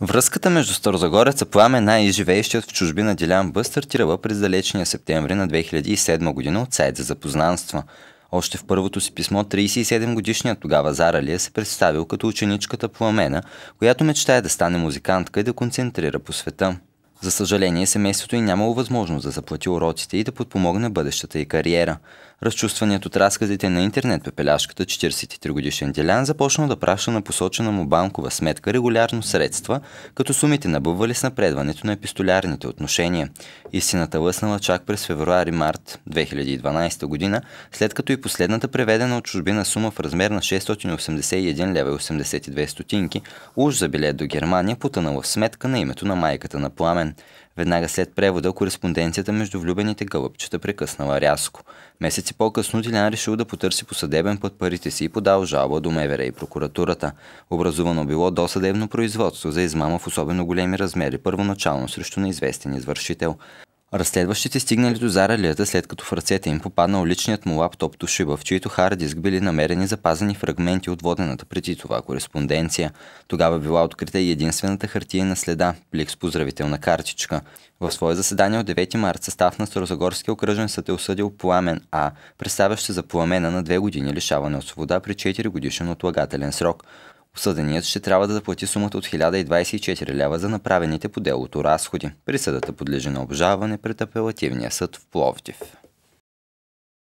Връзката между Старозагореца Пламена е и живеещият в чужбина Делян Б стартирала през далечния септември на 2007 година от сайт за запознанства. Още в първото си писмо 37-годишният тогава Заралия се представил като ученичката Пламена, която мечтае да стане музикантка и да концентрира по света. За съжаление, семейството и нямало възможност да заплати уроците и да подпомогне бъдещата и кариера. Разчувстваният от разказите на интернет пепеляшката 43-годишен Делян започнал да праща на посочена му банкова сметка регулярно средства, като сумите набъвали с напредването на епистолярните отношения. Истината лъснала чак през февруари-март 2012 година, след като и последната преведена от чужбина сума в размер на 681 лева 82 стотинки, уж за билет до Германия, потънала в сметка на името на майката на Пламен. Плевен. Веднага след превода, кореспонденцията между влюбените гълъбчета прекъснала рязко. Месеци по-късно Дилян решил да потърси по съдебен път парите си и подал жалба до МВР и прокуратурата. Образувано било досъдебно производство за измама в особено големи размери, първоначално срещу неизвестен извършител. Разследващите стигнали до заралията, след като в ръцете им попаднал личният му лаптоп Toshiba, в чието хард диск били намерени запазени фрагменти от водената преди това кореспонденция. Тогава била открита и единствената хартиена следа – плик с поздравителна картичка. В свое заседание от 9 марта, състав на Старозагорския окръжен съд е осъдил Пламен А, представящ се за пламена на две години лишаване от свобода при 4 годишен отлагателен срок. Осъденият ще трябва да заплати сумата от 1024 лева за направените по делото разходи. Присъдата подлежи на обжаване пред апелативния съд в Пловдив.